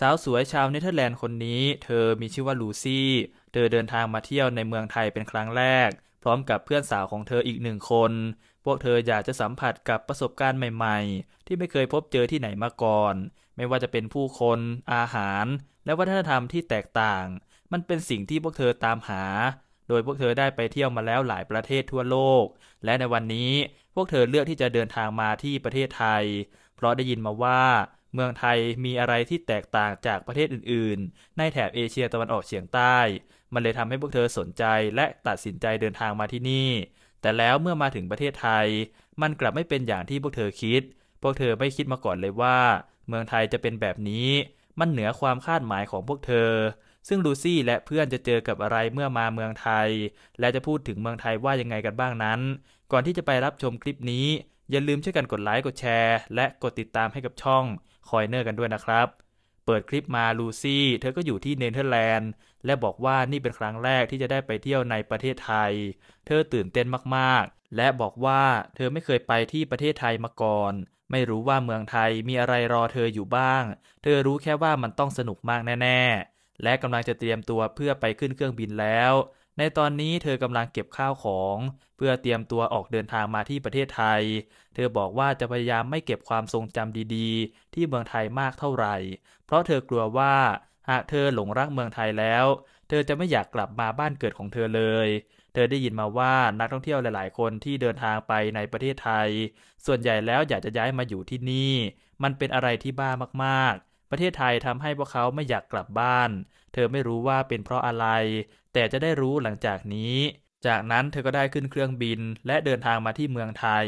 สาวสวยชาวเนเธอร์แลนด์คนนี้เธอมีชื่อว่าลูซี่ เธอเดินทางมาเที่ยวในเมืองไทยเป็นครั้งแรก พร้อมกับเพื่อนสาวของเธออีกหนึ่งคน พวกเธออยากจะสัมผัสกับประสบการณ์ใหม่ๆ ที่ไม่เคยพบเจอที่ไหนมาก่อน ไม่ว่าจะเป็นผู้คน อาหาร และวัฒนธรรมที่แตกต่าง มันเป็นสิ่งที่พวกเธอตามหา โดยพวกเธอได้ไปเที่ยวมาแล้วหลายประเทศทั่วโลก และในวันนี้พวกเธอเลือกที่จะเดินทางมาที่ประเทศไทย เพราะได้ยินมาว่าเมืองไทยมีอะไรที่แตกต่างจากประเทศอื่นๆ ในแถบเอเชียตะวันออกเฉียงใต้ มันเลยทำให้พวกเธอสนใจและตัดสินใจเดินทางมาที่นี่ แต่แล้วเมื่อมาถึงประเทศไทย มันกลับไม่เป็นอย่างที่พวกเธอคิด พวกเธอไม่คิดมาก่อนเลยว่าเมืองไทยจะเป็นแบบนี้ มันเหนือความคาดหมายของพวกเธอ ซึ่งลูซี่และเพื่อนจะเจอกับอะไรเมื่อมาเมืองไทย และจะพูดถึงเมืองไทยว่ายังไงกันบ้างนั้น ก่อนที่จะไปรับชมคลิปนี้อย่าลืมช่วยกันกดไลค์กดแชร์และกดติดตามให้กับช่องคอยเนอร์กันด้วยนะครับ เปิดคลิปมาลูซี่ เธอก็อยู่ที่เนเธอร์แลนด์และบอกว่านี่เป็นครั้งแรกที่จะได้ไปเที่ยวในประเทศไทย เธอตื่นเต้นมากๆ และบอกว่า เธอไม่เคยไปที่ประเทศไทยมาก่อน ไม่รู้ว่าเมืองไทยมีอะไรรอเธออยู่บ้าง เธอรู้แค่ว่ามันต้องสนุกมากแน่ ๆ และกำลังจะเตรียมตัวเพื่อไปขึ้นเครื่องบินแล้วในตอนนี้เธอกำลังเก็บข้าวของเพื่อเตรียมตัวออกเดินทางมาที่ประเทศไทย เธอบอกว่าจะพยายามไม่เก็บความทรงจำดีๆ ที่เมืองไทยมากเท่าไหร่ เพราะเธอกลัวว่าหากเธอหลงรักเมืองไทยแล้วเธอจะไม่อยากกลับมาบ้านเกิดของเธอเลย เธอได้ยินมาว่านักท่องเที่ยวหลายๆ คนที่เดินทางไปในประเทศไทย ส่วนใหญ่แล้วอยากจะย้ายมาอยู่ที่นี่ มันเป็นอะไรที่บ้ามากๆประเทศไทยทำให้พวกเขาไม่อยากกลับบ้าน เธอไม่รู้ว่าเป็นเพราะอะไร แต่จะได้รู้หลังจากนี้ จากนั้นเธอก็ได้ขึ้นเครื่องบินและเดินทางมาที่เมืองไทย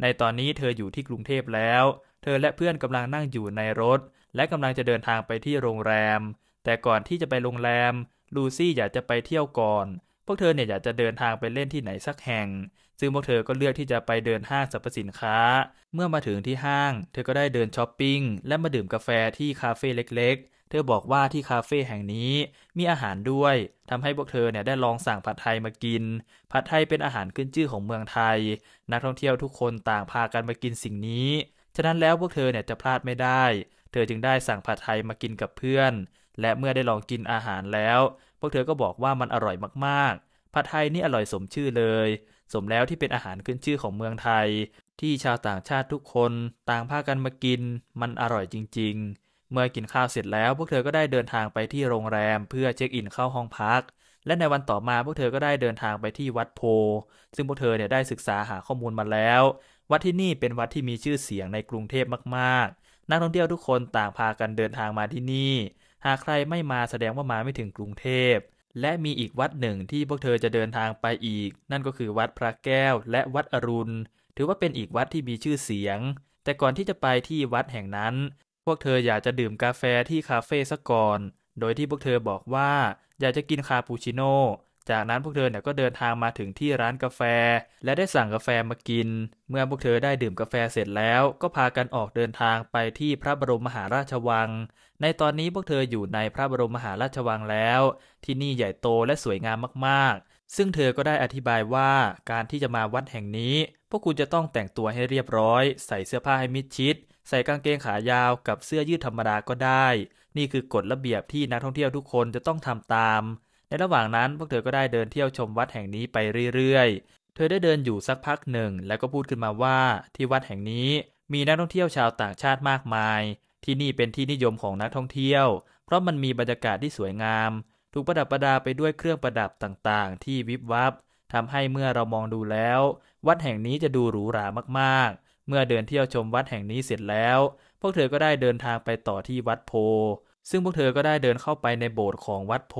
ในตอนนี้เธออยู่ที่กรุงเทพแล้ว เธอและเพื่อนกำลังนั่งอยู่ในรถ และกำลังจะเดินทางไปที่โรงแรม แต่ก่อนที่จะไปโรงแรม ลูซี่อยากจะไปเที่ยวก่อนพวกเธอเนี่ยอยากจะเดินทางไปเล่นที่ไหนสักแห่ง ซึ่งพวกเธอก็เลือกที่จะไปเดินห้างสรรพสินค้า เมื่อมาถึงที่ห้าง เธอก็ได้เดินช้อปปิ้งและมาดื่มกาแฟที่คาเฟ่เล็กๆ เธอบอกว่าที่คาเฟ่แห่งนี้มีอาหารด้วย ทำให้พวกเธอเนี่ยได้ลองสั่งผัดไทยมากิน ผัดไทยเป็นอาหารขึ้นชื่อของเมืองไทย นักท่องเที่ยวทุกคนต่างพากันมากินสิ่งนี้ ฉะนั้นแล้วพวกเธอเนี่ยจะพลาดไม่ได้ เธอจึงได้สั่งผัดไทยมากินกับเพื่อน และเมื่อได้ลองกินอาหารแล้ว พวกเธอก็บอกว่ามันอร่อยมากๆผัดไทยนี่อร่อยสมชื่อเลย สมแล้วที่เป็นอาหารขึ้นชื่อของเมืองไทย ที่ชาวต่างชาติทุกคนต่างพากันมากินมันอร่อยจริงๆ เมื่อกินข้าวเสร็จแล้ว พวกเธอก็ได้เดินทางไปที่โรงแรมเพื่อเช็คอินเข้าห้องพัก และในวันต่อมาพวกเธอก็ได้เดินทางไปที่วัดโพซึ่งพวกเธอเนี่ยได้ศึกษาหาข้อมูลมาแล้ว วัดที่นี่เป็นวัดที่มีชื่อเสียงในกรุงเทพมากๆ นักท่องเที่ยวทุกคนต่างพากันเดินทางมาที่นี่ หากใครไม่มาแสดงว่ามาไม่ถึงกรุงเทพและมีอีกวัดหนึ่งที่พวกเธอจะเดินทางไปอีก นั่นก็คือวัดพระแก้วและวัดอรุณถือว่าเป็นอีกวัดที่มีชื่อเสียง แต่ก่อนที่จะไปที่วัดแห่งนั้น พวกเธออยากจะดื่มกาแฟที่คาเฟ่ซะก่อน โดยที่พวกเธอบอกว่า อยากจะกินคาปูชิโน่จากนั้นพวกเธอเนี่ยก็เดินทางมาถึงที่ร้านกาแฟ และได้สั่งกาแฟมากิน เมื่อพวกเธอได้ดื่มกาแฟเสร็จแล้ว ก็พากันออกเดินทางไปที่พระบรมมหาราชวังในตอนนี้พวกเธออยู่ในพระบรมมหาราชวังแล้ว ที่นี่ใหญ่โตและสวยงามมากๆ ซึ่งเธอก็ได้อธิบายว่าการที่จะมาวัดแห่งนี้พวกคุณจะต้องแต่งตัวให้เรียบร้อย ใส่เสื้อผ้าให้มิดชิด ใส่กางเกงขายาวกับเสื้อยืดธรรมดาก็ได้ นี่คือกฎระเบียบที่นักท่องเที่ยวทุกคนจะต้องทำตาม ในระหว่างนั้นพวกเธอก็ได้เดินเที่ยวชมวัดแห่งนี้ไปเรื่อยๆ เธอได้เดินอยู่สักพักหนึ่งแล้วก็พูดขึ้นมาว่าที่วัดแห่งนี้มีนักท่องเที่ยวชาวต่างชาติมากมายที่นี่เป็นที่นิยมของนักท่องเที่ยวเพราะมันมีบรรยากาศที่สวยงาม ถูกประดับประดาไปด้วยเครื่องประดับต่างๆ ที่วิบวับทำให้เมื่อเรามองดูแล้ว วัดแห่งนี้จะดูหรูหรามากๆ เมื่อเดินเที่ยวชมวัดแห่งนี้เสร็จแล้ว พวกเธอก็ได้เดินทางไปต่อที่วัดโพ ซึ่งพวกเธอก็ได้เดินเข้าไปในโบสถ์ของวัดโพ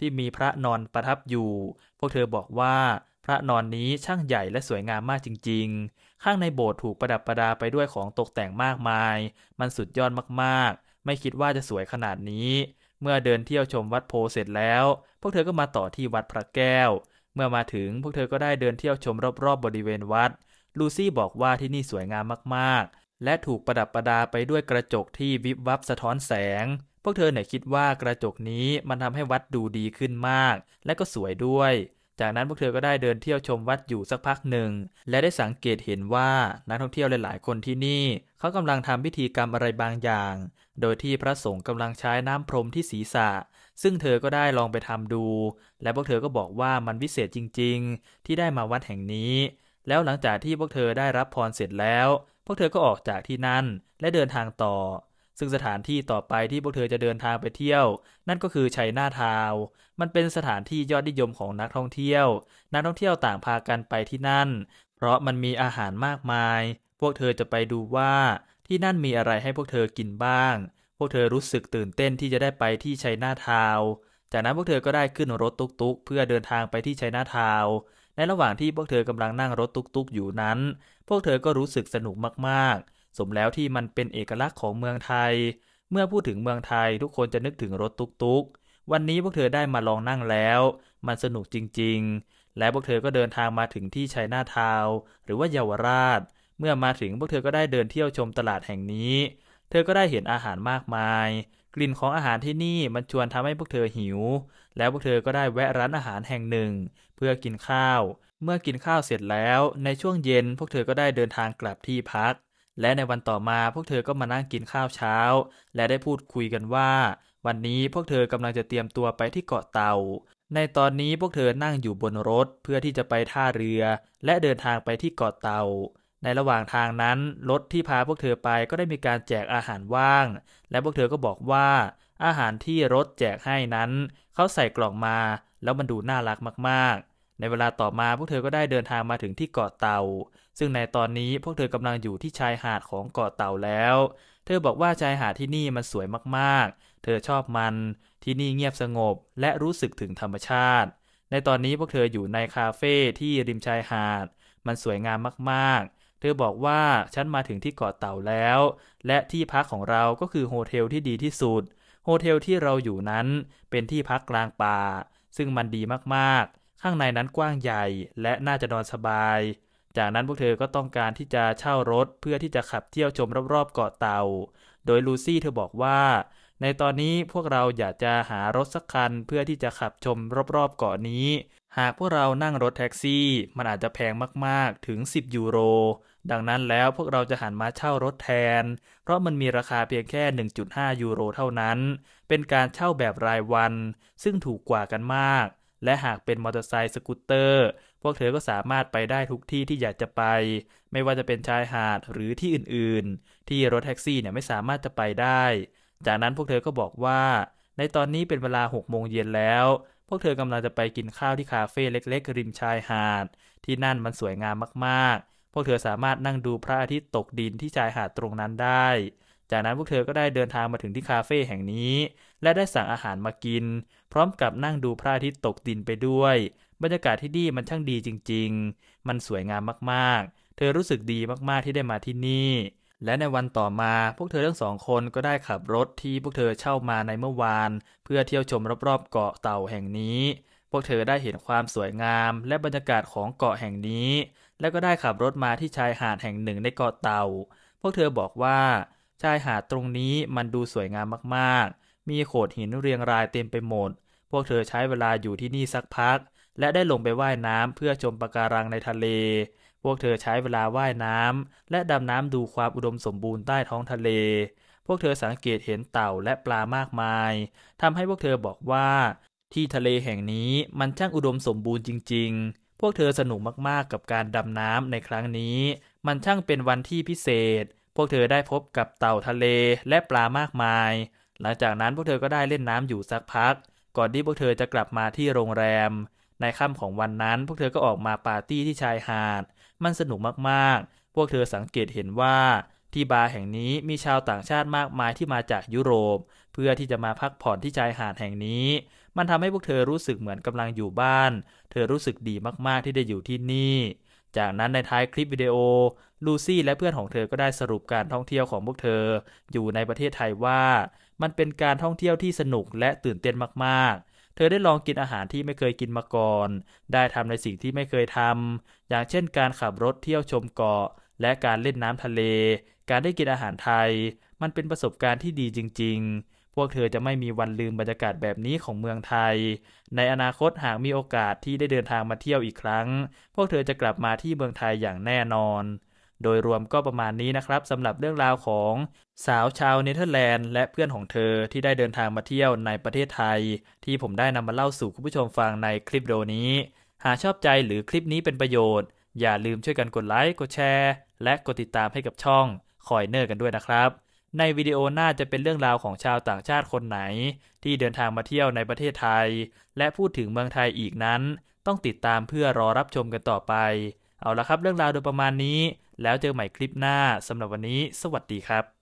ที่มีพระนอนประทับอยู่ พวกเธอบอกว่าพระนอนนี้ช่างใหญ่และสวยงามมากจริงๆ ข้างในโบสถ์ถูกประดับประดาไปด้วยของตกแต่งมากมาย มันสุดยอดมากๆ ไม่คิดว่าจะสวยขนาดนี้ เมื่อเดินเที่ยวชมวัดโพเสร็จแล้ว พวกเธอก็มาต่อที่วัดพระแก้ว เมื่อมาถึงพวกเธอก็ได้เดินเที่ยวชมรอบๆบบริเวณวัด ลูซี่บอกว่าที่นี่สวยงามมากๆ และถูกประดับประดาไปด้วยกระจกที่วิบวับสะท้อนแสง พวกเธอเนี่ยคิดว่ากระจกนี้มันทำให้วัดดูดีขึ้นมาก และก็สวยด้วยจากนั้นพวกเธอก็ได้เดินเที่ยวชมวัดอยู่สักพักหนึ่ง และได้สังเกตเห็นว่านักท่องเที่ยวหลายๆ คนที่นี่ เขากำลังทำพิธีกรรมอะไรบางอย่าง โดยที่พระสงฆ์กำลังใช้น้ำพรมที่ศีรษะซึ่งเธอก็ได้ลองไปทำดู และพวกเธอก็บอกว่ามันวิเศษจริง ๆ ที่ได้มาวัดแห่งนี้ แล้วหลังจากที่พวกเธอได้รับพรเสร็จแล้ว พวกเธอก็ออกจากที่นั่นและเดินทางต่อซึ่งสถานที่ต่อไปที่พวกเธอจะเดินทางไปเที่ยว นั่นก็คือชัยนาทาว มันเป็นสถานที่ยอดนิยมของนักท่องเที่ยว นักท่องเที่ยวต่างพากันไปที่นั่น เพราะมันมีอาหารมากมาย พวกเธอจะไปดูว่าที่นั่นมีอะไรให้พวกเธอกินบ้าง พวกเธอรู้สึกตื่นเต้นที่จะได้ไปที่ชัยนาทาว จากนั้นพวกเธอก็ได้ขึ้นรถตุกตๆเพื่อเดินทางไปที่ชัยนาทาว ในระหว่างที่พวกเธอกำลังนั่งรถตุกๆอยู่นั้น พวกเธอก็รู้สึกสนุกมากๆสมแล้วที่มันเป็นเอกลักษณ์ของเมืองไทย เมื่อพูดถึงเมืองไทยทุกคนจะนึกถึงรถตุกๆวันนี้พวกเธอได้มาลองนั่งแล้ว มันสนุกจริง ๆ และพวกเธอก็เดินทางมาถึงที่ชัยนาทาวหรือว่าเยาวราช เมื่อมาถึงพวกเธอก็ได้เดินเที่ยวชมตลาดแห่งนี้ เธอก็ได้เห็นอาหารมากมาย กลิ่นของอาหารที่นี่มันชวนทำให้พวกเธอหิว แล้วพวกเธอก็ได้แวะร้านอาหารแห่งหนึ่ง เพื่อกินข้าว เมื่อกินข้าวเสร็จแล้วในช่วงเย็น พวกเธอก็ได้เดินทางกลับที่พักและในวันต่อมาพวกเธอก็มานั่งกินข้าวเช้า และได้พูดคุยกันว่า วันนี้พวกเธอกำลังจะเตรียมตัวไปที่เกาะเต่า ในตอนนี้พวกเธอนั่งอยู่บนรถเพื่อที่จะไปท่าเรือ และเดินทางไปที่เกาะเต่า ในระหว่างทางนั้นรถที่พาพวกเธอไปก็ได้มีการแจกอาหารว่าง และพวกเธอก็บอกว่า อาหารที่รถแจกให้นั้น เขาใส่กล่องมาแล้วมันดูน่ารักมากๆ ในเวลาต่อมาพวกเธอก็ได้เดินทางมาถึงที่เกาะเต่าซึ่งในตอนนี้พวกเธอกำลังอยู่ที่ชายหาดของเกาะเต่าแล้ว เธอบอกว่าชายหาดที่นี่มันสวยมากๆ เธอชอบมัน ที่นี่เงียบสงบและรู้สึกถึงธรรมชาติ ในตอนนี้พวกเธออยู่ในคาเฟ่ที่ริมชายหาด มันสวยงามมากๆ เธอบอกว่าฉันมาถึงที่เกาะเต่าแล้ว และที่พักของเราก็คือโฮเทลที่ดีที่สุด โฮเทลที่เราอยู่นั้นเป็นที่พักกลางป่า ซึ่งมันดีมากๆ ข้างในนั้นกว้างใหญ่ และน่าจะนอนสบายจากนั้นพวกเธอก็ต้องการที่จะเช่ารถเพื่อที่จะขับเที่ยวชมรอบๆเกาะเตาโดยลูซี่เธอบอกว่าในตอนนี้พวกเราอยากจะหารถสักคันเพื่อที่จะขับชมรอบๆเกาะนี้ หากพวกเรานั่งรถแท็กซี่มันอาจจะแพงมากๆถึง 10 ยูโร ดังนั้นแล้วพวกเราจะหันมาเช่ารถแทน เพราะมันมีราคาเพียงแค่ 1.5 ยูโรเท่านั้น เป็นการเช่าแบบรายวัน ซึ่งถูกกว่ากันมาก และหากเป็นมอเตอร์ไซค์สกูตเตอร์พวกเธอก็สามารถไปได้ทุกที่ที่อยากจะไป ไม่ว่าจะเป็นชายหาดหรือที่อื่นๆ ที่รถแท็กซี่เนี่ยไม่สามารถจะไปได้ จากนั้นพวกเธอก็บอกว่า ในตอนนี้เป็นเวลา6โมงเย็นแล้ว พวกเธอกำลังจะไปกินข้าวที่คาเฟ่เล็ก ๆ ริมชายหาด ที่นั่นมันสวยงามมากๆ พวกเธอสามารถนั่งดูพระอาทิตย์ตกดินที่ชายหาดตรงนั้นได้ จากนั้นพวกเธอก็ได้เดินทางมาถึงที่คาเฟ่แห่งนี้ และได้สั่งอาหารมากิน พร้อมกับนั่งดูพระอาทิตย์ตกดินไปด้วยบรรยากาศที่นี่มันช่างดีจริงๆ มันสวยงามมากๆ เธอรู้สึกดีมากๆที่ได้มาที่นี่ และในวันต่อมา พวกเธอทั้งสองคนก็ได้ขับรถที่พวกเธอเช่ามาในเมื่อวาน เพื่อเที่ยวชมรอบๆเกาะเต่าแห่งนี้ พวกเธอได้เห็นความสวยงาม และบรรยากาศของเกาะแห่งนี้ และก็ได้ขับรถมาที่ชายหาดแห่งหนึ่งในเกาะเต่า พวกเธอบอกว่า ชายหาดตรงนี้มันดูสวยงามมากๆ มีโขดหินเรียงรายเต็มไปหมด พวกเธอใช้เวลาอยู่ที่นี่สักพักและได้ลงไปว่ายน้ำเพื่อชมปะการังในทะเล พวกเธอใช้เวลาว่ายน้ำ และดำน้ำดูความอุดมสมบูรณ์ใต้ท้องทะเล พวกเธอสังเกตเห็นเต่าและปลามากมายทำให้พวกเธอบอกว่า ที่ทะเลแห่งนี้มันช่างอุดมสมบูรณ์จริงๆ พวกเธอสนุกมากๆกับการดำน้ำในครั้งนี้ มันช่างเป็นวันที่พิเศษ พวกเธอได้พบกับเต่าทะเลและปลามากมาย หลังจากนั้นพวกเธอก็ได้เล่นน้ำอยู่สักพัก ก่อนที่พวกเธอจะกลับมาที่โรงแรมในค่ำของวันนั้น พวกเธอก็ออกมาปาร์ตี้ที่ชายหาด มันสนุกมากๆ พวกเธอสังเกตเห็นว่า ที่บาร์แห่งนี้มีชาวต่างชาติมากมายที่มาจากยุโรป เพื่อที่จะมาพักผ่อนที่ชายหาดแห่งนี้ มันทำให้พวกเธอรู้สึกเหมือนกำลังอยู่บ้าน เธอรู้สึกดีมากๆ ที่ได้อยู่ที่นี่ จากนั้นในท้ายคลิปวิดีโอลูซี่และเพื่อนของเธอก็ได้สรุปการท่องเที่ยวของพวกเธออยู่ในประเทศไทยว่ามันเป็นการท่องเที่ยวที่สนุกและตื่นเต้นมากๆเธอได้ลองกินอาหารที่ไม่เคยกินมาก่อน ได้ทำในสิ่งที่ไม่เคยทำ อย่างเช่นการขับรถเที่ยวชมเกาะ และการเล่นน้ำทะเล การได้กินอาหารไทย มันเป็นประสบการณ์ที่ดีจริง ๆ พวกเธอจะไม่มีวันลืมบรรยากาศแบบนี้ของเมืองไทย ในอนาคตหากมีโอกาสที่ได้เดินทางมาเที่ยวอีกครั้ง พวกเธอจะกลับมาที่เมืองไทยอย่างแน่นอนโดยรวมก็ประมาณนี้นะครับสำหรับเรื่องราวของ สาวชาวเนเธอร์แลนด์และเพื่อนของเธอที่ได้เดินทางมาเที่ยวในประเทศไทย ที่ผมได้นำมาเล่าสู่คุณผู้ชมฟังในคลิปโดโนี้ หากชอบใจหรือคลิปนี้เป็นประโยชน์ อย่าลืมช่วยกันกดไลค์กดแชร์และกดติดตามให้กับช่องคอยเนอร์กันด้วยนะครับ ในวิดีโอหน้าจะเป็นเรื่องราวของชาวต่างชาติคนไหน ที่เดินทางมาเที่ยวในประเทศไทย และพูดถึงเมืองไทยอีกนั้น ต้องติดตามเพื่อรอรับชมกันต่อไป เอาละครับ เรื่องราวโดยประมาณนี้แล้วเจอใหม่คลิปหน้าสำหรับวันนี้สวัสดีครับ